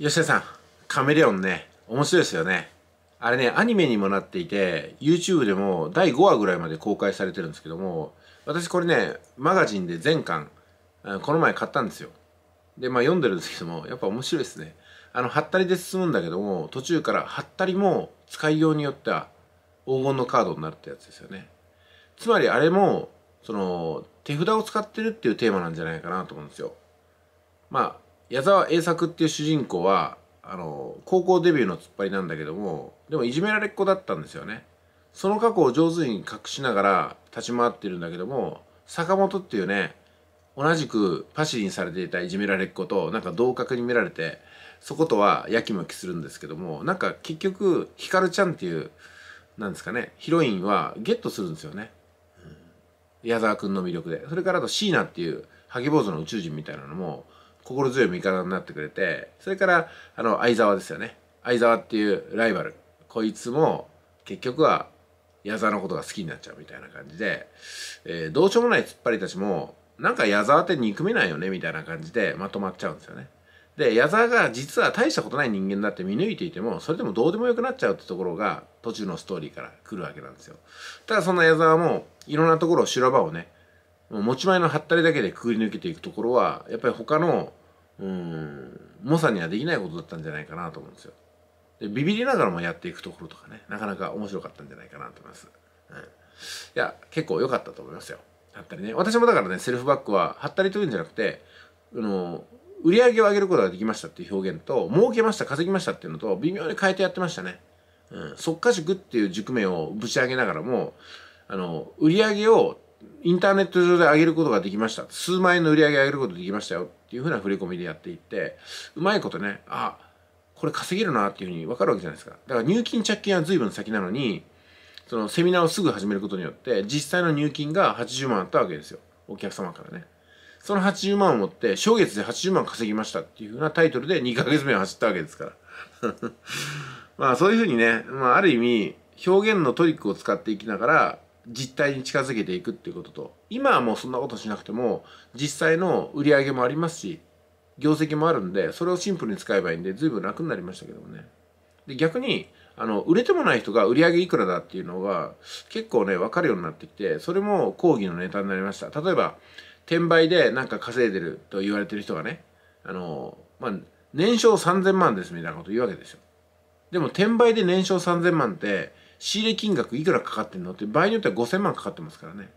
吉田さん、カメレオンね、面白いですよね。あれね、アニメにもなっていて、YouTube でも第5話ぐらいまで公開されてるんですけども、私これね、マガジンで全巻、この前買ったんですよ。で、まあ読んでるんですけども、やっぱ面白いですね。あの、ハったりで進むんだけども、途中からハったりも使いようによっては黄金のカードになるってやつですよね。つまりあれも、その、手札を使ってるっていうテーマなんじゃないかなと思うんですよ。まあ、矢沢栄作っていう主人公はあの高校デビューの突っ張りなんだけどもでもいじめられっ子だったんですよねその過去を上手に隠しながら立ち回ってるんだけども坂本っていうね同じくパシリにされていたいじめられっ子となんか同格に見られてそことはやきもきするんですけどもなんか結局ヒカルちゃんっていうなんですかねヒロインはゲットするんですよね、うん、矢沢君の魅力でそれからあと椎名っていうハゲ坊主の宇宙人みたいなのも心強い味方になってくれて、それから、あの、相沢ですよね。相沢っていうライバル。こいつも、結局は、矢沢のことが好きになっちゃうみたいな感じで、えー、どうしようもない突っ張りたちも、なんか矢沢って憎めないよねみたいな感じでまとまっちゃうんですよね。で、矢沢が実は大したことない人間だって見抜いていても、それでもどうでもよくなっちゃうってところが途中のストーリーから来るわけなんですよ。ただそんな矢沢もいろんなところを修羅場をね、もう持ち前のハったりだけでくぐり抜けていくところは、やっぱり他のうん猛者にはできないことだったんじゃないかなと思うんですよでビビりながらもやっていくところとかねなかなか面白かったんじゃないかなと思います、うん、いや結構良かったと思いますよはったりね私もだからねセルフバックは貼ったりというんじゃなくてあの売り上げを上げることができましたっていう表現と儲けました稼ぎましたっていうのと微妙に変えてやってましたね、うん、即価塾っていう塾名をぶち上げながらもあの売り上げをインターネット上で上げることができました。数万円の売り上げ上げることできましたよっていうふうな振り込みでやっていって、うまいことね、あ、これ稼げるなっていうふうに分かるわけじゃないですか。だから入金着金は随分先なのに、そのセミナーをすぐ始めることによって、実際の入金が80万あったわけですよ。お客様からね。その80万を持って、正月で80万稼ぎましたっていうふうなタイトルで2ヶ月目を走ったわけですから。まあそういうふうにね、まあある意味、表現のトリックを使っていきながら、実態に近づけていくっていうことと今はもうそんなことしなくても実際の売り上げもありますし業績もあるんでそれをシンプルに使えばいいんで随分楽になりましたけどもねで逆にあの売れてもない人が売り上げいくらだっていうのが結構ね分かるようになってきてそれも講義のネタになりました例えば転売でなんか稼いでると言われてる人がねあのまあ年商3000万ですみたいなこと言うわけですよでも転売で年商3000万って仕入れ金額いくらかかってんのって場合によっては5000万かかってますからね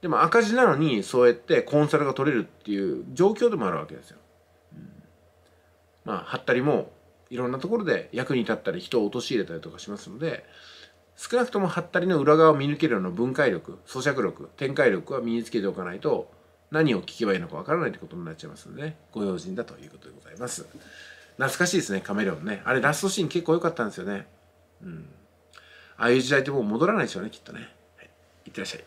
でも赤字なのにそうやってコンサルが取れるっていう状況でもあるわけですよ、うん、まあはったりもいろんなところで役に立ったり人を陥れたりとかしますので少なくともはったりの裏側を見抜けるような分解力咀嚼力展開力は身につけておかないと何を聞けばいいのかわからないってことになっちゃいますので、ね、ご用心だということでございます懐かしいですねカメレオンねあれラストシーン結構良かったんですよねうんああいう時代ってもう戻らないですよねきっとね、はい、いってらっしゃい